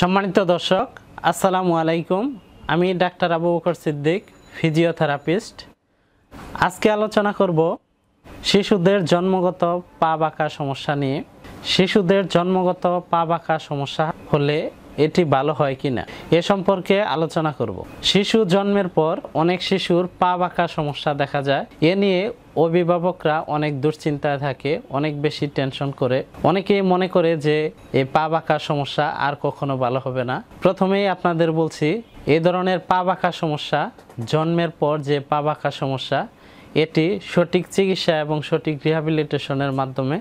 সম্মানিত দর্শক আসসালামু আলাইকুম আমি ডাক্তার আবু বকর সিদ্দিক ফিজিওথেরাপিস্ট আজকে আলোচনা করব শিশুদের জন্মগত পা বাঁকা সমস্যা নিয়ে শিশুদের জন্মগত পা বাঁকা সমস্যা হলে এটি ভালো হয় কি না এ সম্পর্কে আলোচনা করব শিশু জন্মের পর অনেক শিশুর পা বাঁকা সমস্যা দেখা যায় এ নিয়ে অভিভাবকরা অনেক দুশ্চিন্তায় থাকে অনেক বেশি টেনশন করে অনেকেই মনে করে যে এই পা বাঁকা সমস্যা আর কখনো ভালো হবে না প্রথমেই আপনাদের বলছি এ ধরনের পা বাঁকা সমস্যা জন্মের পর যে পা বাঁকা সমস্যা এটি সঠিক চিকিৎসা এবং সঠিক রিহাবিলিটেশনের মাধ্যমে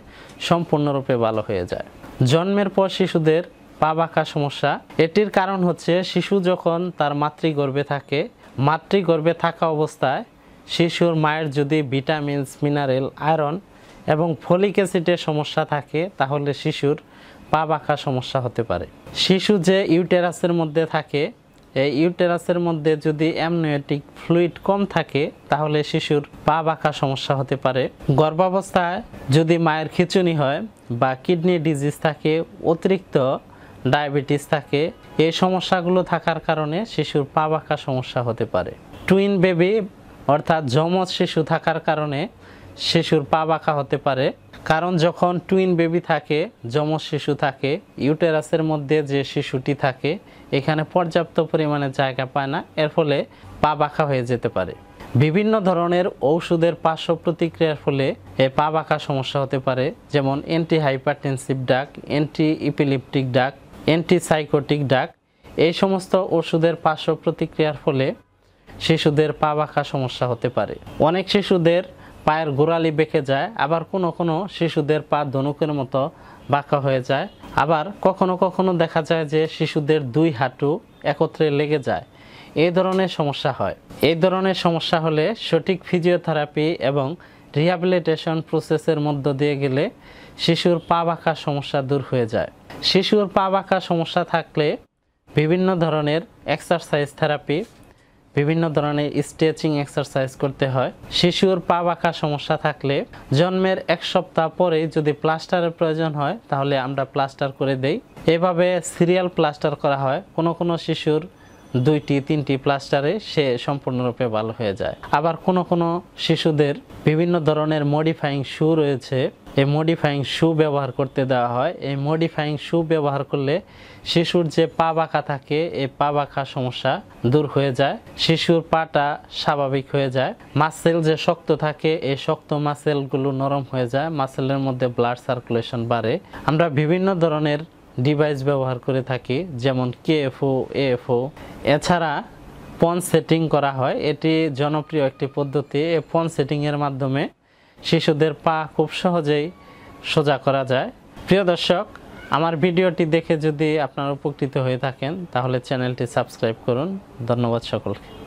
সম্পূর্ণরূপে ভালো হয়ে যায় জন্মের পর শিশুদের পা বাঁকা সমস্যা এটির কারণ হচ্ছে শিশু যখন তার মাতৃগর্ভে থাকে মাতৃগর্ভে থাকা অবস্থায় শিশুর মায়ের যদি ভিটামিনস মিনারেল আয়রন এবং ফলিক অ্যাসিডের সমস্যা থাকে তাহলে শিশুর পা বাঁকা সমস্যা হতে পারে শিশু যে ইউটেরাসের মধ্যে থাকে এই ইউটেরাসের মধ্যে যদি অ্যামনিওটিক ফ্লুইড কম থাকে তাহলে শিশুর পা বাঁকা সমস্যা হতে পারে গর্ভাবস্থায় যদি মায়ের খিচুনি হয় বা কিডনি ডিজিজ থাকে অতিরিক্ত ডায়াবেটিস থাকে এই সমস্যাগুলো থাকার কারণে শিশুর পা বাঁকা সমস্যা হতে পারে টুইন বেবি অর্থাৎ যমজ শিশু থাকার কারণে শিশুর পা বাঁকা হতে পারে কারণ যখন টুইন বেবি থাকে যমজ শিশু থাকে ইউটেরাসের মধ্যে যে শিশুটি থাকে এখানে পর্যাপ্ত পরিমাণে জায়গা পায় না এর ফলে পা বাঁকা হয়ে যেতে পারে বিভিন্ন ধরনের ঔষধের পার্শ্ব প্রতিক্রিয়ার ফলে এ পা বাঁকা সমস্যা হতে পারে যেমন anti hypertensive drug anti epileptic drug antipsychotic ডাক এই সমস্ত ওষুধের পার্শ্ব প্রতিক্রিয়ার ফলে শিশুদের পা বাঁকা সমস্যা হতে পারে অনেক শিশুদের পায়ের গোড়ালি বেঁকে যায় আবার কোনো কোনো শিশুদের পা ধনুকের মতো বাঁকা হয়ে যায় আবার কখনো কখনো দেখা যায় যে শিশুদের দুই হাঁটু একত্রে লেগে যায় এই ধরনের সমস্যা হয় এই ধরনের সমস্যা হলে সঠিক ফিজিওথেরাপি এবং রিহ্যাবিলিটেশন প্রসেসের মধ্য দিয়ে গেলে শিশুর পা বাঁকা সমস্যা দূর হয়ে যায় শিশুর পা বাঁকা সমস্যা থাকলে বিভিন্ন ধরনের এক্সারসাইজ থেরাপি বিভিন্ন ধরনের স্ট্রেচিং এক্সারসাইজ করতে হয় শিশুর পা বাঁকা সমস্যা থাকলে জন্মের এক সপ্তাহ পরে যদি প্লাস্টারের প্রয়োজন হয় তাহলে আমরা প্লাস্টার করে দেই এভাবে সিরিয়াল প্লাস্টার করা হয় কোনো কোনো শিশুর দুইটি তিনটি প্লাস্টারে সে সম্পূর্ণরূপে ভালো হয়ে যায় আবার কোনো কোনো শিশুদের বিভিন্ন ধরনের মডিফাইং শু রয়েছে এই মডিফাইং শু ব্যবহার করতে দেওয়া হয় এই মডিফাইং শু ব্যবহার করলে শিশুর যে পা বাঁকা থাকে এই পা বাঁকা সমস্যা দূর হয়ে যায় শিশুর পাটা স্বাভাবিক হয়ে যায় মাসেল যে শক্ত থাকে এই শক্ত মাসেলগুলো নরম হয়ে যায় মাসেলের মধ্যে ব্লাড সার্কুলেশন বাড়ে আমরা বিভিন্ন ধরনের ডিভাইস ব্যবহার করে থাকি যেমন কেএফও এএফও এছাড়া ফোন সেটিং করা হয় এটি জনপ্রিয় একটি পদ্ধতি এ ফোন সেটিংয়ের মাধ্যমে শিশুদের পা খুব সহজেই সোজা করা যায় প্রিয় দর্শক আমার ভিডিওটি দেখে যদি আপনারা উপকৃত হয়ে থাকেন তাহলে চ্যানেলটি সাবস্ক্রাইব করুন ধন্যবাদ সকলকে